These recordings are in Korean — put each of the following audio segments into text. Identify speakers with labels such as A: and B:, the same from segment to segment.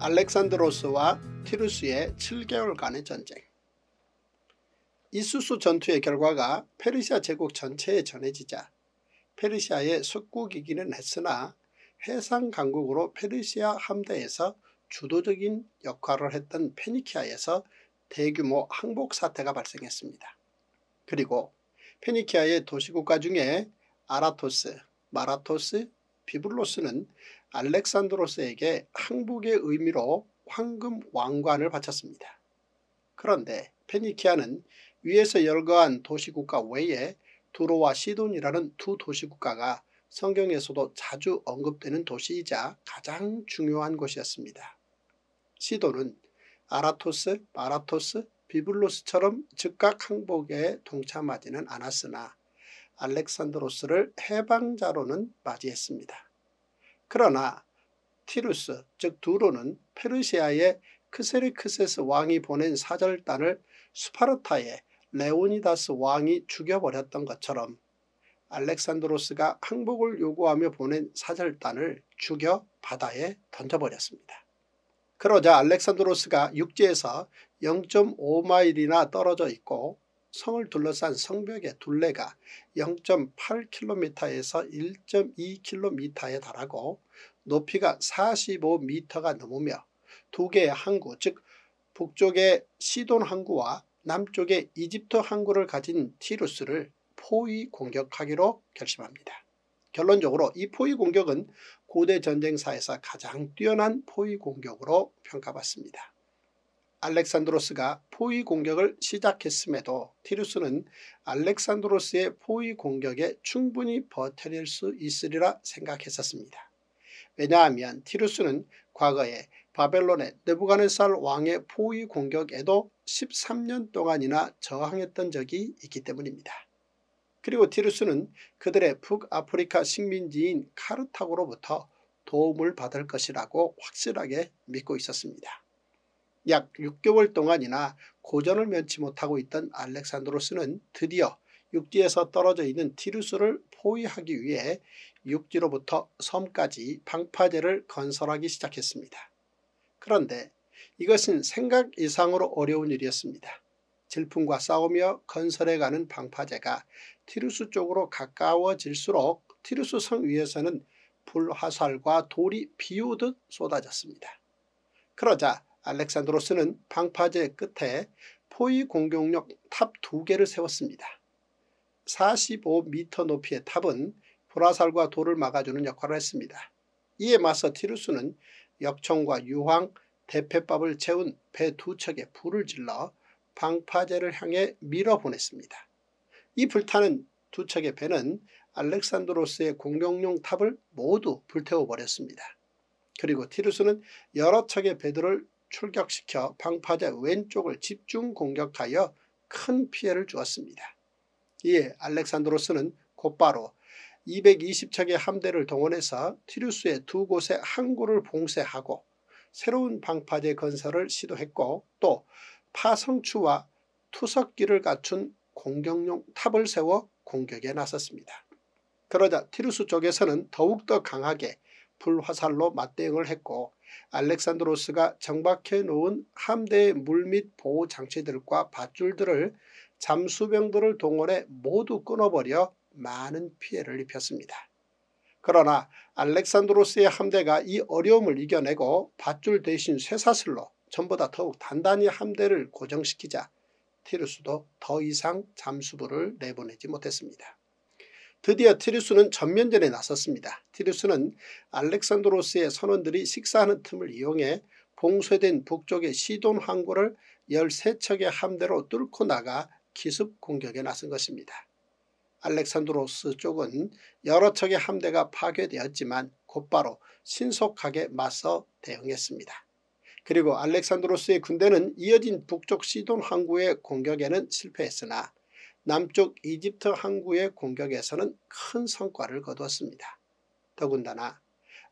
A: 알렉산드로스와 티루스의 7개월간의 전쟁 이수스 전투의 결과가 페르시아 제국 전체에 전해지자 페르시아의 석국이기는 했으나 해상 강국으로 페르시아 함대에서 주도적인 역할을 했던 페니키아에서 대규모 항복 사태가 발생했습니다. 그리고 페니키아의 도시국가 중에 아라토스, 마라토스, 비블로스는 알렉산드로스에게 항복의 의미로 황금 왕관을 바쳤습니다. 그런데 페니키아는 위에서 열거한 도시국가 외에 두로와 시돈이라는 두 도시국가가 성경에서도 자주 언급되는 도시이자 가장 중요한 곳이었습니다. 시돈은 아라토스, 마라토스, 비블로스처럼 즉각 항복에 동참하지는 않았으나 알렉산드로스를 해방자로는 맞이했습니다. 그러나 티루스 즉 두루는 페르시아의 크세르크세스 왕이 보낸 사절단을 스파르타의 레오니다스 왕이 죽여버렸던 것처럼 알렉산드로스가 항복을 요구하며 보낸 사절단을 죽여 바다에 던져버렸습니다. 그러자 알렉산드로스가 육지에서 0.5마일이나 떨어져 있고 성을 둘러싼 성벽의 둘레가 0.8km에서 1.2km에 달하고 높이가 45m가 넘으며 두 개의 항구 즉 북쪽의 시돈 항구와 남쪽의 이집트 항구를 가진 티루스를 포위 공격하기로 결심합니다. 결론적으로 이 포위 공격은 고대 전쟁사에서 가장 뛰어난 포위 공격으로 평가받습니다. 알렉산드로스가 포위 공격을 시작했음에도 티루스는 알렉산드로스의 포위 공격에 충분히 버텨낼 수 있으리라 생각했었습니다. 왜냐하면 티루스는 과거에 바벨론의 느부가네살 왕의 포위 공격에도 13년 동안이나 저항했던 적이 있기 때문입니다. 그리고 티루스는 그들의 북아프리카 식민지인 카르타고로부터 도움을 받을 것이라고 확실하게 믿고 있었습니다. 약 6개월 동안이나 고전을 면치 못하고 있던 알렉산드로스는 드디어 육지에서 떨어져 있는 티루스를 포위하기 위해 육지로부터 섬까지 방파제를 건설하기 시작했습니다. 그런데 이것은 생각 이상으로 어려운 일이었습니다. 질풍과 싸우며 건설해가는 방파제가 티루스 쪽으로 가까워질수록 티루스 성 위에서는 불화살과 돌이 비오듯 쏟아졌습니다. 그러자 알렉산드로스는 방파제 끝에 포위 공격력 탑 2개를 세웠습니다. 45m 높이의 탑은 불화살과 돌을 막아주는 역할을 했습니다. 이에 맞서 티루스는 역청과 유황, 대패밥을 채운 배 두 척에 불을 질러 방파제를 향해 밀어보냈습니다. 이 불타는 두 척의 배는 알렉산드로스의 공격용 탑을 모두 불태워버렸습니다. 그리고 티루스는 여러 척의 배들을 출격시켜 방파제 왼쪽을 집중 공격하여 큰 피해를 주었습니다. 이에 알렉산드로스는 곧바로 220척의 함대를 동원해서 티루스의 두 곳에 항구를 봉쇄하고 새로운 방파제 건설을 시도했고 또 파성추와 투석기를 갖춘 공격용 탑을 세워 공격에 나섰습니다. 그러자 티루스 쪽에서는 더욱더 강하게 불화살로 맞대응을 했고 알렉산드로스가 정박해 놓은 함대의 물밑 보호 장치들과 밧줄들을 잠수병들을 동원해 모두 끊어버려 많은 피해를 입혔습니다. 그러나 알렉산드로스의 함대가 이 어려움을 이겨내고 밧줄 대신 쇠사슬로 전보다 더욱 단단히 함대를 고정시키자 티루스도 더 이상 잠수부를 내보내지 못했습니다. 드디어 티루스는 전면전에 나섰습니다. 티루스는 알렉산드로스의 선원들이 식사하는 틈을 이용해 봉쇄된 북쪽의 시돈 항구를 13척의 함대로 뚫고 나가 기습 공격에 나선 것입니다. 알렉산드로스 쪽은 여러 척의 함대가 파괴되었지만 곧바로 신속하게 맞서 대응했습니다. 그리고 알렉산드로스의 군대는 이어진 북쪽 시돈 항구의 공격에는 실패했으나 남쪽 이집트 항구의 공격에서는 큰 성과를 거두었습니다. 더군다나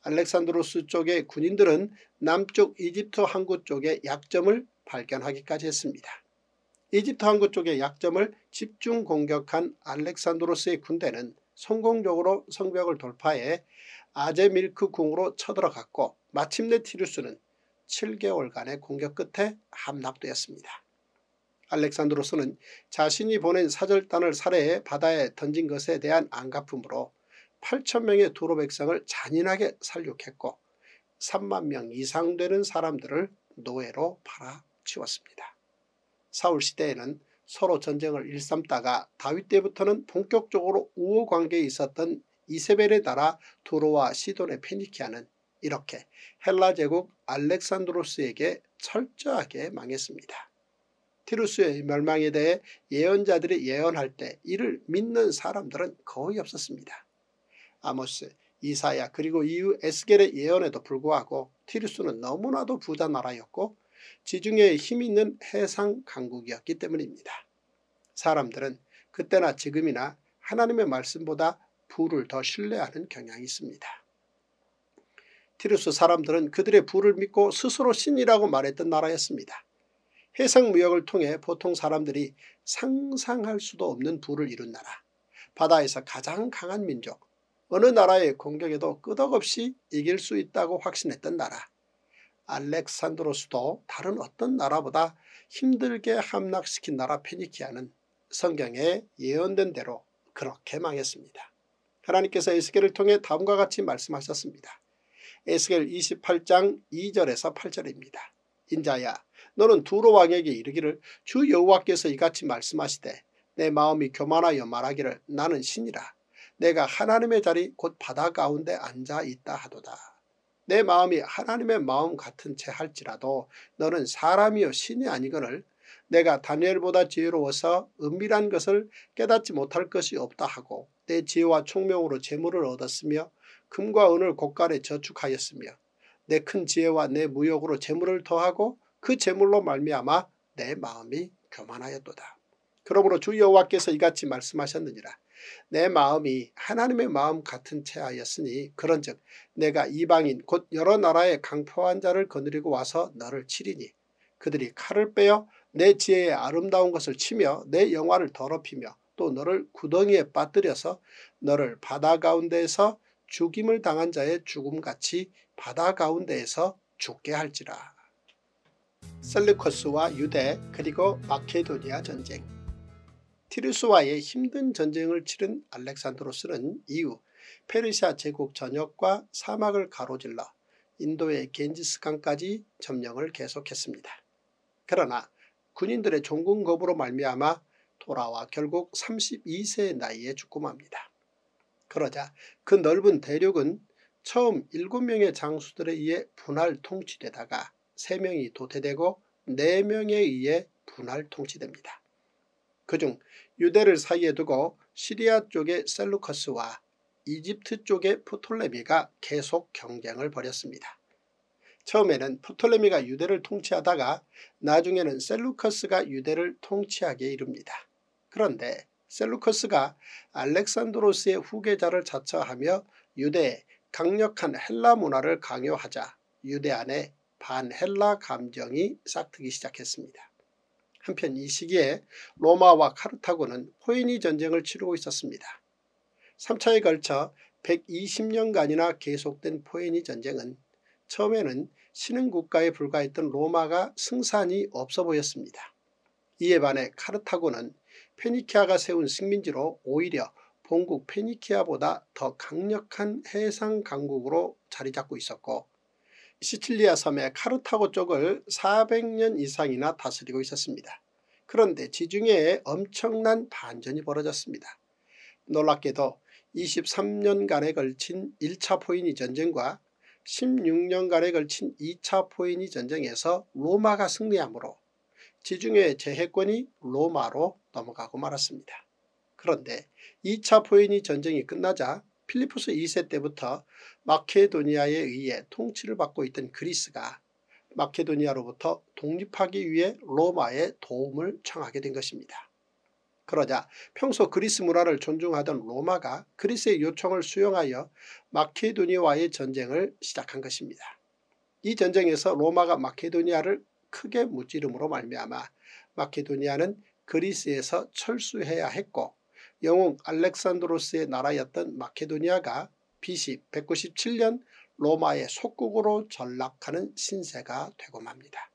A: 알렉산드로스 쪽의 군인들은 남쪽 이집트 항구 쪽의 약점을 발견하기까지 했습니다. 이집트 항구 쪽의 약점을 집중 공격한 알렉산드로스의 군대는 성공적으로 성벽을 돌파해 아제밀크 궁으로 쳐들어갔고 마침내 티루스는 7개월간의 공격 끝에 함락되었습니다. 알렉산드로스는 자신이 보낸 사절단을 살해해 바다에 던진 것에 대한 안갚음으로 8천명의 두로 백성을 잔인하게 살육했고 3만명 이상 되는 사람들을 노예로 팔아치웠습니다. 사울시대에는 서로 전쟁을 일삼다가 다윗 때부터는 본격적으로 우호관계에 있었던 이세벨에 따라 두로와 시돈의 페니키아는 이렇게 헬라 제국 알렉산드로스에게 철저하게 망했습니다. 티루스의 멸망에 대해 예언자들이 예언할 때 이를 믿는 사람들은 거의 없었습니다. 아모스, 이사야 그리고 이후 에스겔의 예언에도 불구하고 티루스는 너무나도 부자 나라였고 지중해에 힘있는 해상 강국이었기 때문입니다. 사람들은 그때나 지금이나 하나님의 말씀보다 부를 더 신뢰하는 경향이 있습니다. 티루스 사람들은 그들의 부를 믿고 스스로 신이라고 말했던 나라였습니다. 해상무역을 통해 보통 사람들이 상상할 수도 없는 부를 이룬 나라 바다에서 가장 강한 민족 어느 나라의 공격에도 끄덕없이 이길 수 있다고 확신했던 나라 알렉산드로스도 다른 어떤 나라보다 힘들게 함락시킨 나라 페니키아는 성경에 예언된 대로 그렇게 망했습니다. 하나님께서 에스겔을 통해 다음과 같이 말씀하셨습니다. 에스겔 28장 2절에서 8절입니다. 인자야 너는 두로 왕에게 이르기를 주 여호와께서 이같이 말씀하시되 내 마음이 교만하여 말하기를 나는 신이라 내가 하나님의 자리 곧 바다 가운데 앉아 있다 하도다. 내 마음이 하나님의 마음 같은 채 할지라도 너는 사람이요 신이 아니거늘 내가 다니엘보다 지혜로워서 은밀한 것을 깨닫지 못할 것이 없다 하고 내 지혜와 총명으로 재물을 얻었으며 금과 은을 곳간에 저축하였으며 내 큰 지혜와 내 무역으로 재물을 더하고 그 재물로 말미암아 내 마음이 교만하였도다. 그러므로 주 여호와께서 이같이 말씀하셨느니라. 내 마음이 하나님의 마음 같은 채하였으니 그런즉 내가 이방인 곧 여러 나라의 강포한 자를 거느리고 와서 너를 치리니 그들이 칼을 빼어 내 지혜의 아름다운 것을 치며 내 영화를 더럽히며 또 너를 구덩이에 빠뜨려서 너를 바다 가운데에서 죽임을 당한 자의 죽음같이 바다 가운데에서 죽게 할지라. 셀루커스와 유대 그리고 마케도니아 전쟁 티르스와의 힘든 전쟁을 치른 알렉산드로스는 이후 페르시아 제국 전역과 사막을 가로질러 인도의 겐지스강까지 점령을 계속했습니다. 그러나 군인들의 종군 거부로 말미암아 돌아와 결국 32세의 나이에 죽고 맙니다. 그러자 그 넓은 대륙은 처음 7명의 장수들에 의해 분할 통치되다가 3명이 도태되고 4명에 의해 분할 통치됩니다. 그 중 유대를 사이에 두고 시리아 쪽의 셀루커스와 이집트 쪽의 프톨레미가 계속 경쟁을 벌였습니다. 처음에는 프톨레미가 유대를 통치하다가 나중에는 셀루커스가 유대를 통치하게 이릅니다. 그런데 셀루커스가 알렉산드로스의 후계자를 자처하며 유대에 강력한 헬라 문화를 강요하자 유대 안에 반헬라 감정이 싹트기 시작했습니다. 한편 이 시기에 로마와 카르타고는 호인이 전쟁을 치르고 있었습니다. 3차에 걸쳐 120년간이나 계속된 포에니 전쟁은 처음에는 신흥 국가에 불과했던 로마가 승산이 없어 보였습니다. 이에 반해 카르타고는 페니키아가 세운 식민지로 오히려 본국 페니키아보다 더 강력한 해상 강국으로 자리잡고 있었고 시칠리아 섬의 카르타고 쪽을 400년 이상이나 다스리고 있었습니다. 그런데 지중해에 엄청난 반전이 벌어졌습니다. 놀랍게도 23년간에 걸친 1차 포인이 전쟁과 16년간에 걸친 2차 포인이 전쟁에서 로마가 승리하므로 지중해 재해권이 로마로 넘어가고 말았습니다. 그런데 2차 포인이 전쟁이 끝나자 필리포스 2세 때부터 마케도니아에 의해 통치를 받고 있던 그리스가 마케도니아로부터 독립하기 위해 로마의 도움을 청하게 된 것입니다. 그러자 평소 그리스 문화를 존중하던 로마가 그리스의 요청을 수용하여 마케도니아와의 전쟁을 시작한 것입니다. 이 전쟁에서 로마가 마케도니아를 크게 무찌름으로 말미암아 마케도니아는 그리스에서 철수해야 했고 영웅 알렉산드로스의 나라였던 마케도니아가 BC 197년 로마의 속국으로 전락하는 신세가 되고 맙니다.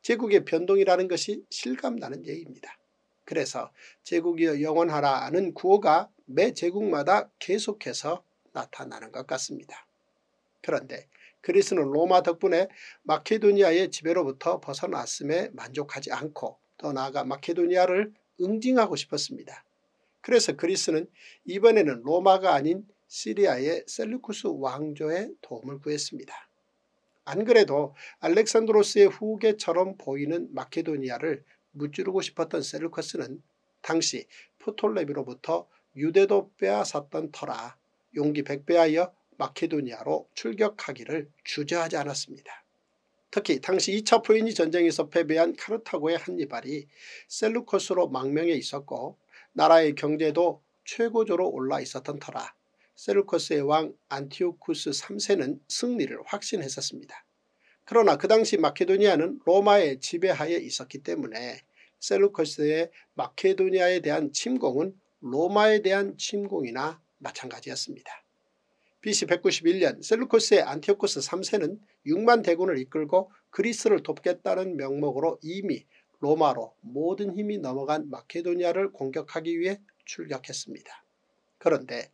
A: 제국의 변동이라는 것이 실감나는 예입니다 그래서 제국이여 영원하라는 구호가 매 제국마다 계속해서 나타나는 것 같습니다. 그런데 그리스는 로마 덕분에 마케도니아의 지배로부터 벗어났음에 만족하지 않고 더 나아가 마케도니아를 응징하고 싶었습니다. 그래서 그리스는 이번에는 로마가 아닌 시리아의 셀루쿠스 왕조의 도움을 구했습니다. 안 그래도 알렉산드로스의 후계처럼 보이는 마케도니아를 무찌르고 싶었던 셀루쿠스는 당시 포톨레미로부터 유대도 빼앗았던 터라 용기 백배하여 마케도니아로 출격하기를 주저하지 않았습니다. 특히 당시 2차 포인이 전쟁에서 패배한 카르타고의 한니발이 셀루커스로 망명해 있었고 나라의 경제도 최고조로 올라 있었던 터라 세르코스의 왕 안티오쿠스 3세는 승리를 확신했었습니다. 그러나 그 당시 마케도니아는 로마의 지배하에 있었기 때문에 세르코스의 마케도니아에 대한 침공은 로마에 대한 침공이나 마찬가지였습니다. BC 191년 셀루코스의 안티오코스 3세는 6만 대군을 이끌고 그리스를 돕겠다는 명목으로 이미 로마로 모든 힘이 넘어간 마케도니아를 공격하기 위해 출격했습니다. 그런데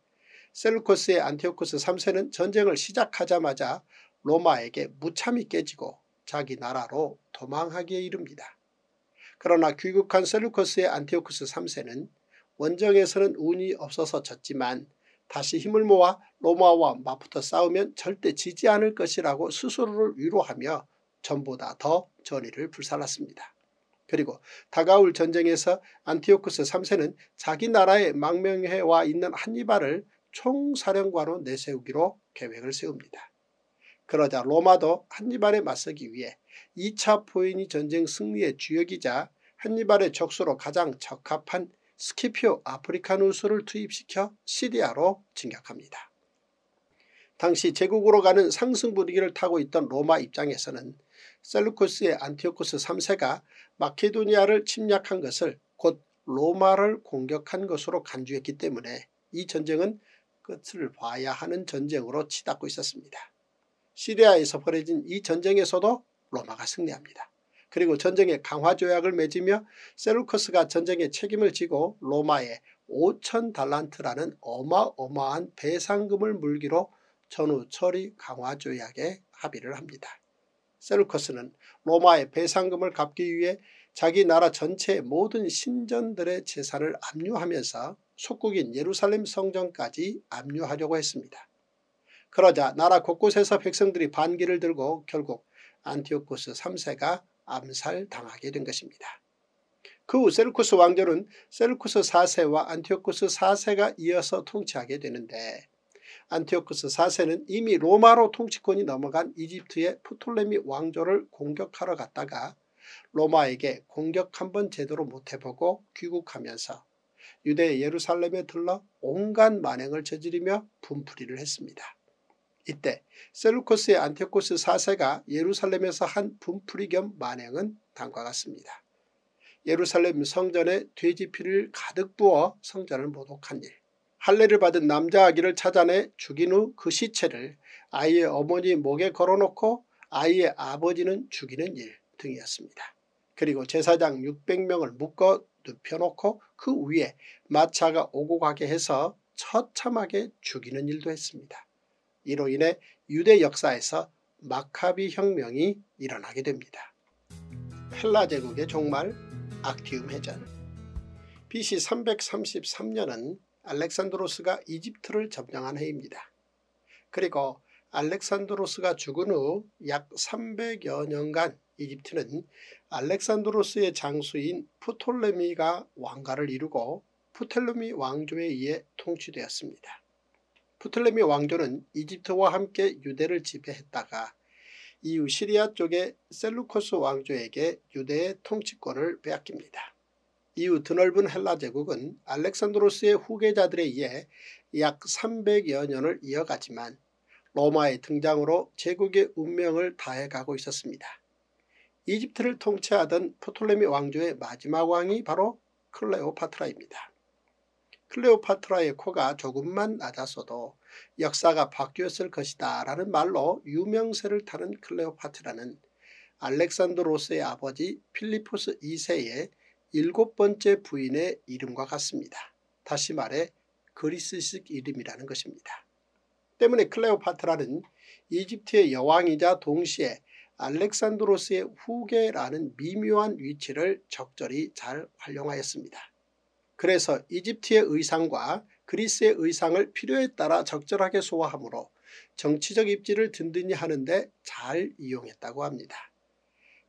A: 셀루코스의 안티오코스 3세는 전쟁을 시작하자마자 로마에게 무참히 깨지고 자기 나라로 도망하기에 이릅니다. 그러나 귀국한 셀루코스의 안티오코스 3세는 원정에서는 운이 없어서 졌지만 다시 힘을 모아 로마와 맞붙어 싸우면 절대 지지 않을 것이라고 스스로를 위로하며 전보다 더 전의를 불살랐습니다. 그리고 다가올 전쟁에서 안티오크스 3세는 자기 나라에 망명해와 있는 한니발을 총사령관으로 내세우기로 계획을 세웁니다. 그러자 로마도 한니발에 맞서기 위해 2차 포인이 전쟁 승리의 주역이자 한니발의 적수로 가장 적합한 스키피오 아프리카누스를 투입시켜 시리아로 진격합니다. 당시 제국으로 가는 상승 분위기를 타고 있던 로마 입장에서는 셀루코스의 안티오코스 3세가 마케도니아를 침략한 것을 곧 로마를 공격한 것으로 간주했기 때문에 이 전쟁은 끝을 봐야 하는 전쟁으로 치닫고 있었습니다. 시리아에서 벌어진 이 전쟁에서도 로마가 승리합니다. 그리고 전쟁의 강화 조약을 맺으며 세루커스가 전쟁의 책임을 지고 로마에 5천 달란트라는 어마어마한 배상금을 물기로 전후 처리 강화 조약에 합의를 합니다. 셀루커스는로마의 배상금을 갚기 위해 자기 나라 전체의 모든 신전들의 재산을 압류하면서 속국인 예루살렘 성전까지 압류하려고 했습니다. 그러자 나라 곳곳에서 백성들이 반기를 들고 결국 안티오쿠스 3세가 암살당하게 된 것입니다. 그 후셀르쿠스 왕조는 셀르쿠스 4세와 안티오쿠스 4세가 이어서 통치하게 되는데 안티오크스 4세는 이미 로마로 통치권이 넘어간 이집트의 프톨레미 왕조를 공격하러 갔다가 로마에게 공격 한번 제대로 못해보고 귀국하면서 유대 예루살렘에 들러 온갖 만행을 저지르며 분풀이를 했습니다. 이때 셀루코스의 안티오코스 4세가 예루살렘에서 한 분풀이 겸 만행은 다음과 같습니다. 예루살렘 성전에 돼지피를 가득 부어 성전을 모독한 일 할례를 받은 남자 아기를 찾아내 죽인 후 그 시체를 아이의 어머니 목에 걸어놓고 아이의 아버지는 죽이는 일 등이었습니다. 그리고 제사장 600명을 묶어 눕혀놓고 그 위에 마차가 오고 가게 해서 처참하게 죽이는 일도 했습니다. 이로 인해 유대 역사에서 마카비 혁명이 일어나게 됩니다. 헬라 제국의 종말 악티움 해전 BC 333년은 알렉산드로스가 이집트를 점령한 해입니다. 그리고 알렉산드로스가 죽은 후 약 300여 년간 이집트는 알렉산드로스의 장수인 푸톨레미가 왕가를 이루고 푸텔레미 왕조에 의해 통치되었습니다. 푸텔레미 왕조는 이집트와 함께 유대를 지배했다가 이후 시리아 쪽의 셀루코스 왕조에게 유대의 통치권을 빼앗깁니다. 이후 드넓은 헬라 제국은 알렉산드로스의 후계자들에 의해 약 300여 년을 이어가지만 로마의 등장으로 제국의 운명을 다해가고 있었습니다. 이집트를 통치하던 포톨레미 왕조의 마지막 왕이 바로 클레오파트라입니다. 클레오파트라의 코가 조금만 낮았어도 역사가 바뀌었을 것이다 라는 말로 유명세를 타는 클레오파트라는 알렉산드로스의 아버지 필리포스 2세의 일곱 번째 부인의 이름과 같습니다. 다시 말해 그리스식 이름이라는 것입니다. 때문에 클레오파트라는 이집트의 여왕이자 동시에 알렉산드로스의 후계라는 미묘한 위치를 적절히 잘 활용하였습니다. 그래서 이집트의 의상과 그리스의 의상을 필요에 따라 적절하게 소화하므로 정치적 입지를 든든히 하는데 잘 이용했다고 합니다.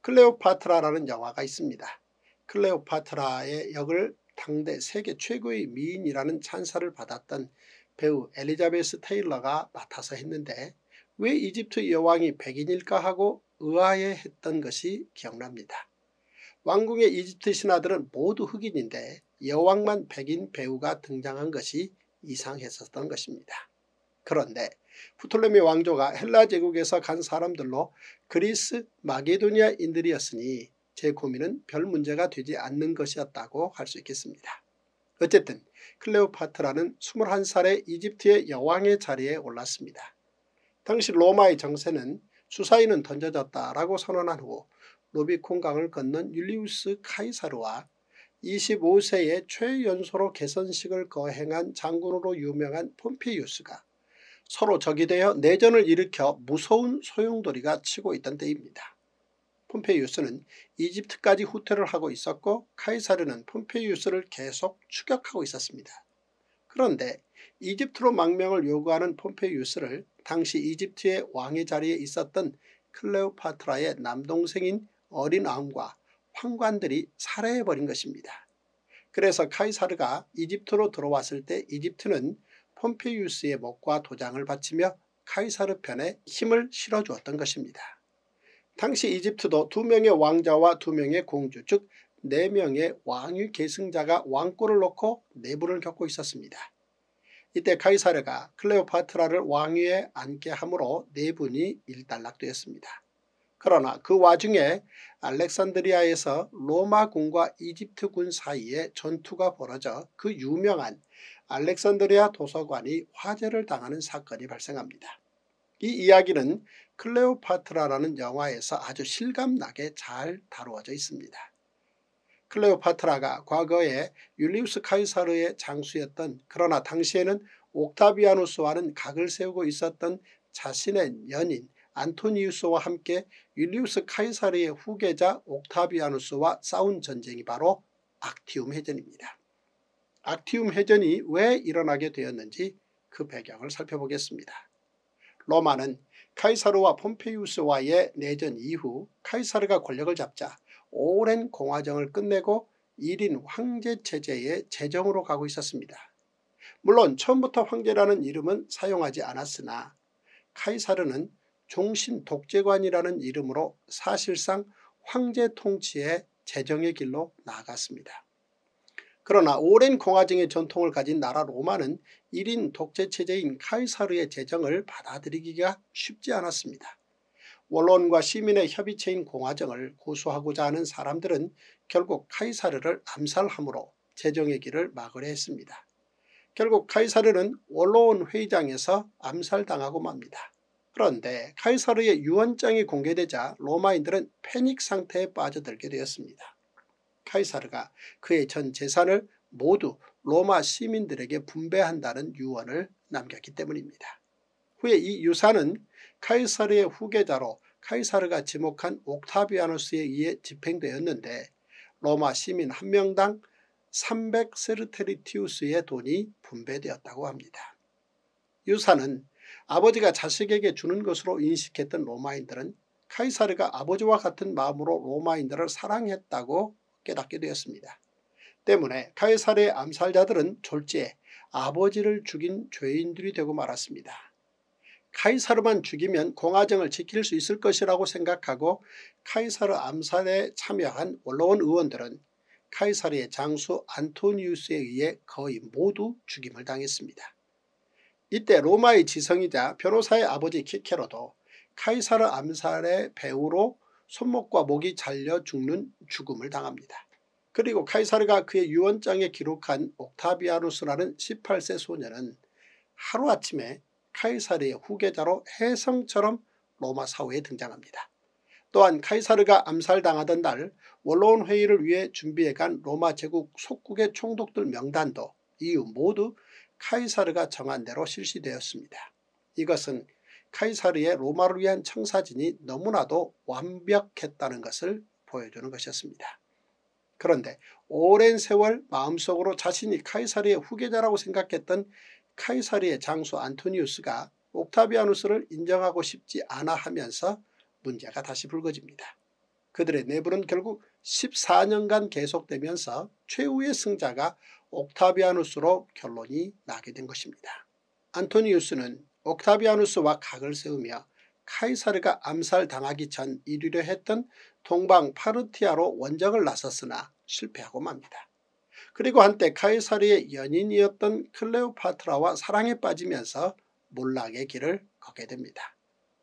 A: 클레오파트라라는 영화가 있습니다. 클레오파트라의 역을 당대 세계 최고의 미인이라는 찬사를 받았던 배우 엘리자베스 테일러가 맡아서 했는데 왜 이집트 여왕이 백인일까 하고 의아해했던 것이 기억납니다. 왕궁의 이집트 신하들은 모두 흑인인데 여왕만 백인 배우가 등장한 것이 이상했었던 것입니다. 그런데 푸톨레미 왕조가 헬라 제국에서 간 사람들로 그리스 마게도니아인들이었으니 제 고민은 별 문제가 되지 않는 것이었다고 할 수 있겠습니다. 어쨌든 클레오파트라는 21살의 이집트의 여왕의 자리에 올랐습니다. 당시 로마의 정세는 수사인은 던져졌다라고 선언한 후 로비콘강을 건넌 율리우스 카이사르와 25세의 최연소로 개선식을 거행한 장군으로 유명한 폼피이우스가 서로 적이 되어 내전을 일으켜 무서운 소용돌이가 치고 있던 때입니다. 폼페이우스는 이집트까지 후퇴를 하고 있었고 카이사르는 폼페이우스를 계속 추격하고 있었습니다. 그런데 이집트로 망명을 요구하는 폼페이우스를 당시 이집트의 왕의 자리에 있었던 클레오파트라의 남동생인 어린 왕과 황관들이 살해해버린 것입니다. 그래서 카이사르가 이집트로 들어왔을 때 이집트는 폼페이우스의 목과 도장을 바치며 카이사르 편에 힘을 실어주었던 것입니다. 당시 이집트도 두 명의 왕자와 두 명의 공주 즉 네명의 왕위 계승자가 왕권을 놓고 내부를 겪고 있었습니다. 이때 카이사르가 클레오파트라를 왕위에 앉게 함으로 네 분이 일단락되었습니다. 그러나 그 와중에 알렉산드리아에서 로마군과 이집트군 사이에 전투가 벌어져 그 유명한 알렉산드리아 도서관이 화재를 당하는 사건이 발생합니다. 이 이야기는 클레오파트라라는 영화에서 아주 실감나게 잘 다루어져 있습니다. 클레오파트라가 과거에 율리우스 카이사르의 장수였던 그러나 당시에는 옥타비아누스와는 각을 세우고 있었던 자신의 연인 안토니우스와 함께 율리우스 카이사르의 후계자 옥타비아누스와 싸운 전쟁이 바로 악티움 해전입니다. 악티움 해전이 왜 일어나게 되었는지 그 배경을 살펴보겠습니다. 로마는 카이사르와 폼페이우스와의 내전 이후 카이사르가 권력을 잡자 오랜 공화정을 끝내고 1인 황제 체제의 재정으로 가고 있었습니다. 물론 처음부터 황제라는 이름은 사용하지 않았으나 카이사르는 종신 독재관이라는 이름으로 사실상 황제 통치의 재정의 길로 나아갔습니다. 그러나 오랜 공화정의 전통을 가진 나라 로마는 1인 독재체제인 카이사르의 재정을 받아들이기가 쉽지 않았습니다. 원론과 시민의 협의체인 공화정을 고수하고자 하는 사람들은 결국 카이사르를 암살함으로 재정의 길을 막으려 했습니다. 결국 카이사르는 원로원 회의장에서 암살당하고 맙니다. 그런데 카이사르의 유언장이 공개되자 로마인들은 패닉 상태에 빠져들게 되었습니다. 카이사르가 그의 전 재산을 모두 로마 시민들에게 분배한다는 유언을 남겼기 때문입니다. 후에 이 유산은 카이사르의 후계자로 카이사르가 지목한 옥타비아누스에 의해 집행되었는데 로마 시민 한 명당 300세르테리티우스의 돈이 분배되었다고 합니다. 유산은 아버지가 자식에게 주는 것으로 인식했던 로마인들은 카이사르가 아버지와 같은 마음으로 로마인들을 사랑했다고 깨닫게 되었습니다. 때문에 카이사르의 암살자들은 졸지에 아버지를 죽인 죄인들이 되고 말았습니다. 카이사르만 죽이면 공화정을 지킬 수 있을 것이라고 생각하고 카이사르 암살에 참여한 원로원 의원들은 카이사르의 장수 안토니우스에 의해 거의 모두 죽임을 당했습니다. 이때 로마의 지성이자 변호사의 아버지 키케로도 카이사르 암살의 배후로 손목과 목이 잘려 죽는 죽음을 당합니다. 그리고 카이사르가 그의 유언장에 기록한 옥타비아누스라는 18세 소년은 하루아침에 카이사르의 후계자로 혜성처럼 로마 사회에 등장합니다. 또한 카이사르가 암살당하던 날 원로원 회의를 위해 준비해간 로마 제국 속국의 총독들 명단도 이후 모두 카이사르가 정한 대로 실시되었습니다. 이것은 카이사르의 로마를 위한 청사진이 너무나도 완벽했다는 것을 보여주는 것이었습니다. 그런데 오랜 세월 마음속으로 자신이 카이사르의 후계자라고 생각했던 카이사르의 장수 안토니우스가 옥타비아누스를 인정하고 싶지 않아 하면서 문제가 다시 불거집니다. 그들의 내부는 결국 14년간 계속되면서 최후의 승자가 옥타비아누스로 결론이 나게 된 것입니다. 안토니우스는 옥타비아누스와 각을 세우며 카이사르가 암살당하기 전 이루려 했던 동방 파르티아로 원정을 나섰으나 실패하고 맙니다. 그리고 한때 카이사르의 연인이었던 클레오파트라와 사랑에 빠지면서 몰락의 길을 걷게 됩니다.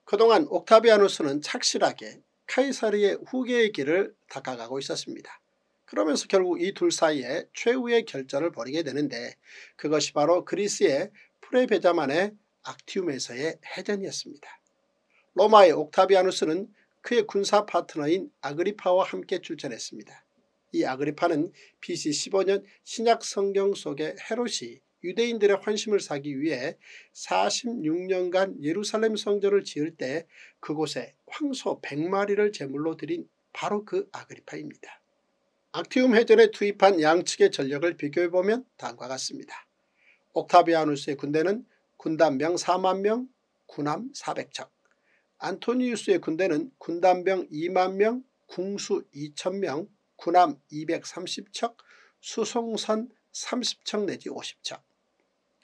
A: 그동안 옥타비아누스는 착실하게 카이사르의 후계의 길을 닦아가고 있었습니다. 그러면서 결국 이 둘 사이에 최후의 결전을 벌이게 되는데 그것이 바로 그리스의 프레베자만의 악티움에서의 해전이었습니다. 로마의 옥타비아누스는 그의 군사 파트너인 아그리파와 함께 출전했습니다. 이 아그리파는 BC 15년 신약 성경 속의 헤롯이 유대인들의 환심을 사기 위해 46년간 예루살렘 성전을 지을 때 그곳에 황소 100마리를 제물로 드린 바로 그 아그리파입니다. 악티움 해전에 투입한 양측의 전력을 비교해보면 다음과 같습니다. 옥타비아누스의 군대는 군단병 4만 명, 군함 400척. 안토니우스의 군대는 군단병 2만 명, 궁수 2천 명, 군함 230척, 수송선 30척 내지 50척.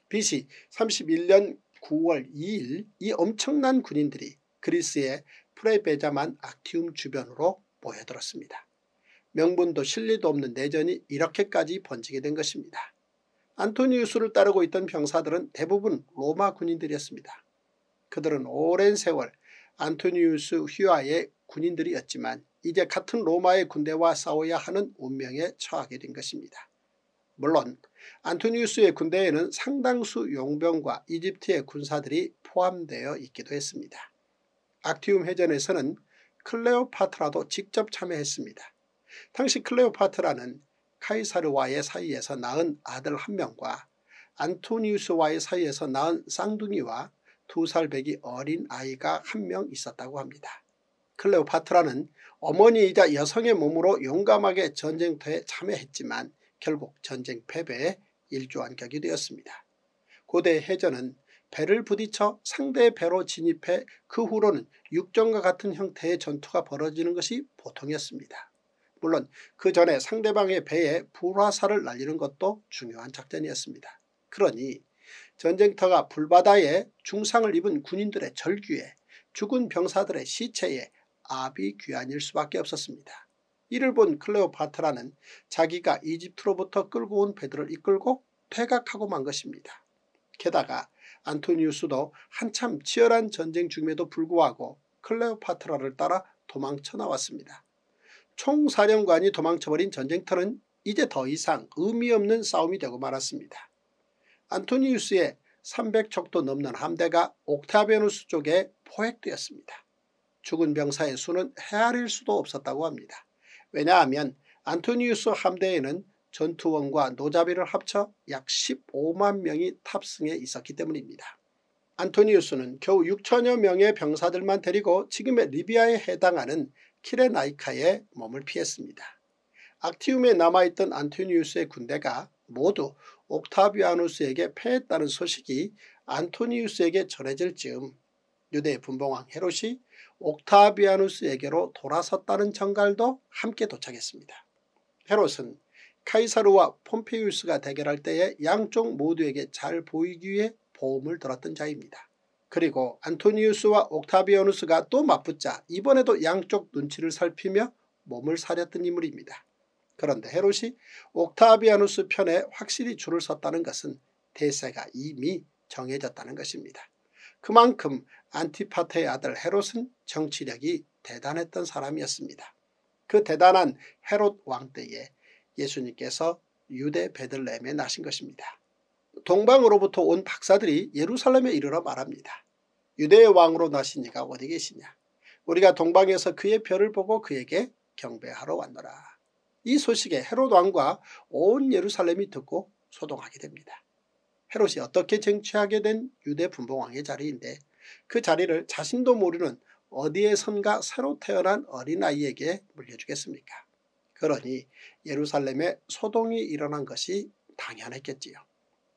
A: BC 31년 9월 2일 이 엄청난 군인들이 그리스의 프레베자만 악티움 주변으로 모여들었습니다. 명분도 실리도 없는 내전이 이렇게까지 번지게 된 것입니다. 안토니우스를 따르고 있던 병사들은 대부분 로마 군인들이었습니다. 그들은 오랜 세월 안토니우스 휘하의 군인들이었지만 이제 같은 로마의 군대와 싸워야 하는 운명에 처하게 된 것입니다. 물론 안토니우스의 군대에는 상당수 용병과 이집트의 군사들이 포함되어 있기도 했습니다. 악티움 해전에서는 클레오파트라도 직접 참여했습니다. 당시 클레오파트라는 카이사르와의 사이에서 낳은 아들 한 명과 안토니우스와의 사이에서 낳은 쌍둥이와 두살 배기 어린 아이가 한 명 있었다고 합니다. 클레오파트라는 어머니이자 여성의 몸으로 용감하게 전쟁터에 참여했지만 결국 전쟁 패배에 일조한격이 되었습니다. 고대 해전은 배를 부딪혀 상대의 배로 진입해 그 후로는 육전과 같은 형태의 전투가 벌어지는 것이 보통이었습니다. 물론 그 전에 상대방의 배에 불화살을 날리는 것도 중요한 작전이었습니다. 그러니 전쟁터가 불바다에 중상을 입은 군인들의 절규에 죽은 병사들의 시체에 아비 귀환일 수밖에 없었습니다. 이를 본 클레오파트라는 자기가 이집트로부터 끌고 온 배들을 이끌고 퇴각하고 만 것입니다. 게다가 안토니우스도 한참 치열한 전쟁 중에도 불구하고 클레오파트라를 따라 도망쳐 나왔습니다. 총사령관이 도망쳐버린 전쟁터는 이제 더 이상 의미 없는 싸움이 되고 말았습니다. 안토니우스의 300척도 넘는 함대가 옥타비아누스 쪽에 포획되었습니다. 죽은 병사의 수는 헤아릴 수도 없었다고 합니다. 왜냐하면 안토니우스 함대에는 전투원과 노자비를 합쳐 약 15만 명이 탑승해 있었기 때문입니다. 안토니우스는 겨우 6천여 명의 병사들만 데리고 지금의 리비아에 해당하는 키레나이카에 몸을 피했습니다. 악티움에 남아있던 안토니우스의 군대가 모두 옥타비아누스에게 패했다는 소식이 안토니우스에게 전해질 즈음 유대 분봉왕 헤롯이 옥타비아누스에게로 돌아섰다는 전갈도 함께 도착했습니다. 헤롯은 카이사르와 폼페이우스가 대결할 때에 양쪽 모두에게 잘 보이기 위해 보험을 들었던 자입니다. 그리고 안토니우스와 옥타비아누스가 또 맞붙자 이번에도 양쪽 눈치를 살피며 몸을 사렸던 인물입니다. 그런데 헤롯이 옥타비아누스 편에 확실히 줄을 섰다는 것은 대세가 이미 정해졌다는 것입니다. 그만큼 안티파테의 아들 헤롯은 정치력이 대단했던 사람이었습니다. 그 대단한 헤롯 왕 때에 예수님께서 유대 베들레헴에 나신 것입니다. 동방으로부터 온 박사들이 예루살렘에 이르러 말합니다. 유대의 왕으로 나신 이가 어디 계시냐 우리가 동방에서 그의 별을 보고 그에게 경배하러 왔노라. 이 소식에 헤롯 왕과 온 예루살렘이 듣고 소동하게 됩니다. 헤롯이 어떻게 쟁취하게 된 유대 분봉왕의 자리인데 그 자리를 자신도 모르는 어디에선가 새로 태어난 어린아이에게 물려주겠습니까? 그러니 예루살렘에 소동이 일어난 것이 당연했겠지요.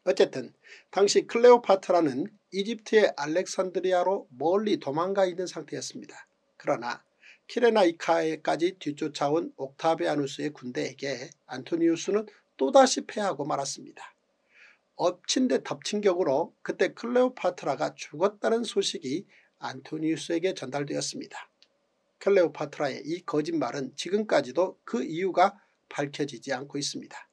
A: 어쨌든 당시 클레오파트라는 이집트의 알렉산드리아로 멀리 도망가 있는 상태였습니다. 그러나 키레나이카에까지 뒤쫓아온 옥타비아누스의 군대에게 안토니우스는 또다시 패하고 말았습니다. 엎친 데 덮친 격으로 그때 클레오파트라가 죽었다는 소식이 안토니우스에게 전달되었습니다. 클레오파트라의 이 거짓말은 지금까지도 그 이유가 밝혀지지 않고 있습니다.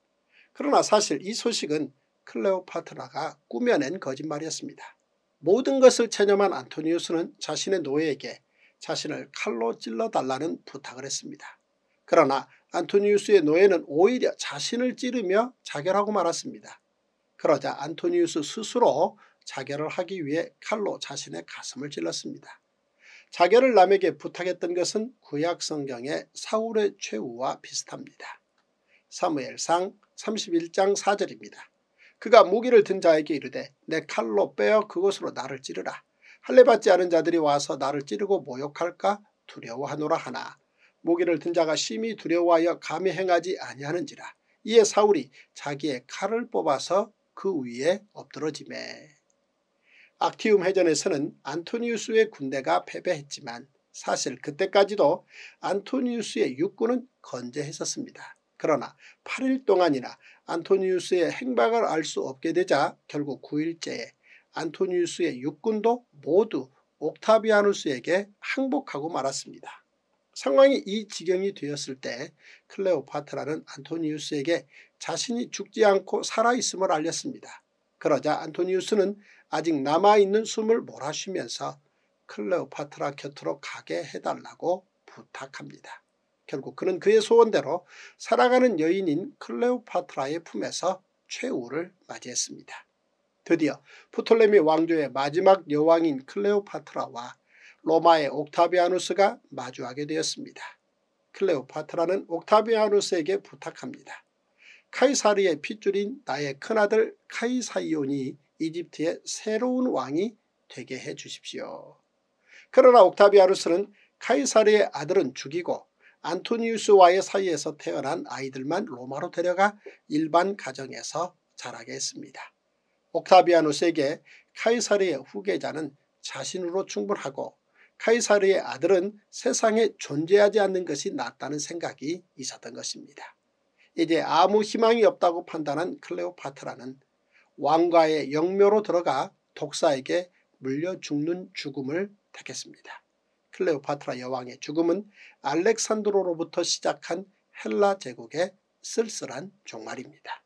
A: 그러나 사실 이 소식은 클레오파트라가 꾸며낸 거짓말이었습니다. 모든 것을 체념한 안토니우스는 자신의 노예에게 자신을 칼로 찔러달라는 부탁을 했습니다. 그러나 안토니우스의 노예는 오히려 자신을 찌르며 자결하고 말았습니다. 그러자 안토니우스 스스로 자결을 하기 위해 칼로 자신의 가슴을 찔렀습니다. 자결을 남에게 부탁했던 것은 구약 성경의 사울의 최후와 비슷합니다. 사무엘상 31장 4절입니다. 그가 무기를 든 자에게 이르되 내 칼로 빼어 그곳으로 나를 찌르라. 할례받지 않은 자들이 와서 나를 찌르고 모욕할까 두려워하노라 하나 무기를 든 자가 심히 두려워하여 감히 행하지 아니하는지라 이에 사울이 자기의 칼을 뽑아서 그 위에 엎드러지매 악티움 해전에서는 안토니우스의 군대가 패배했지만 사실 그때까지도 안토니우스의 육군은 건재했었습니다. 그러나 8일 동안이나 안토니우스의 행방을 알 수 없게 되자 결국 9일째에 안토니우스의 육군도 모두 옥타비아누스에게 항복하고 말았습니다. 상황이 이 지경이 되었을 때 클레오파트라는 안토니우스에게 자신이 죽지 않고 살아있음을 알렸습니다. 그러자 안토니우스는 아직 남아있는 숨을 몰아쉬면서 클레오파트라 곁으로 가게 해달라고 부탁합니다. 결국 그는 그의 소원대로 살아가는 여인인 클레오파트라의 품에서 최후를 맞이했습니다. 드디어 프톨레미 왕조의 마지막 여왕인 클레오파트라와 로마의 옥타비아누스가 마주하게 되었습니다. 클레오파트라는 옥타비아누스에게 부탁합니다. 카이사리의 핏줄인 나의 큰아들 카이사이온이 이집트의 새로운 왕이 되게 해주십시오. 그러나 옥타비아누스는 카이사리의 아들은 죽이고 안토니우스와의 사이에서 태어난 아이들만 로마로 데려가 일반 가정에서 자라게 했습니다. 옥타비아누스에게 카이사르의 후계자는 자신으로 충분하고 카이사르의 아들은 세상에 존재하지 않는 것이 낫다는 생각이 있었던 것입니다. 이제 아무 희망이 없다고 판단한 클레오파트라는 왕가의 영묘로 들어가 독사에게 물려 죽는 죽음을 택했습니다. 클레오파트라 여왕의 죽음은 알렉산드로로부터 시작한 헬라 제국의 쓸쓸한 종말입니다.